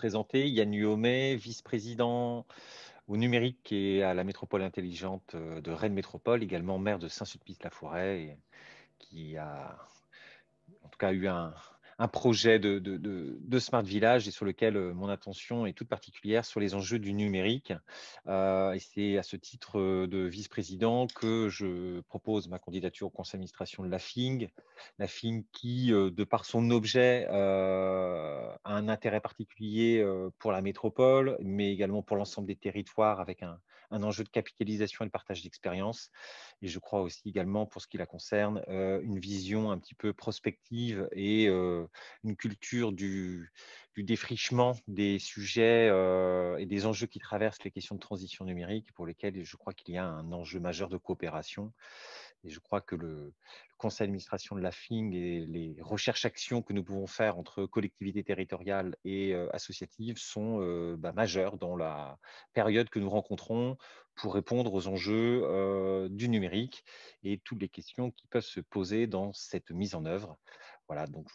présenté. Yann Huomet, vice-président au numérique et à la métropole intelligente euh, de Rennes Métropole, également maire de Saint-Sulpice-la-Forêt, qui a en tout cas eu un, un projet de, Smart Village et sur lequel euh, mon attention est toute particulière sur les enjeux du numérique. Euh, et c'est à ce titre euh, de vice-président que je propose ma candidature au conseil d'administration de la FING. La FING qui, de par son objet, a un intérêt particulier pour la métropole, mais également pour l'ensemble des territoires avec un, enjeu de capitalisation et de partage d'expérience. Et je crois aussi également, pour ce qui la concerne, une vision un petit peu prospective et une culture du, défrichement des sujets euh, et des enjeux qui traversent les questions de transition numérique, pour lesquelles je crois qu'il y a un enjeu majeur de coopération. Et je crois que le, conseil d'administration de la FING et les recherches-actions que nous pouvons faire entre collectivités territoriales et associatives sont bah, majeures dans la période que nous rencontrons pour répondre aux enjeux du numérique et toutes les questions qui peuvent se poser dans cette mise en œuvre. Voilà, donc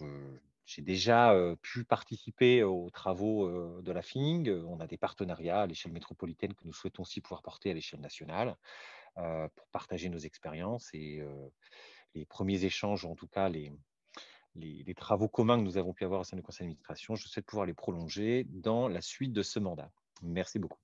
j'ai déjà pu participer aux travaux de la FING. On a des partenariats à l'échelle métropolitaine que nous souhaitons aussi pouvoir porter à l'échelle nationale. Euh, pour partager nos expériences et euh, les premiers échanges, en tout cas les, les, les, travaux communs que nous avons pu avoir au sein du conseil d'administration, je souhaite pouvoir les prolonger dans la suite de ce mandat. Merci beaucoup.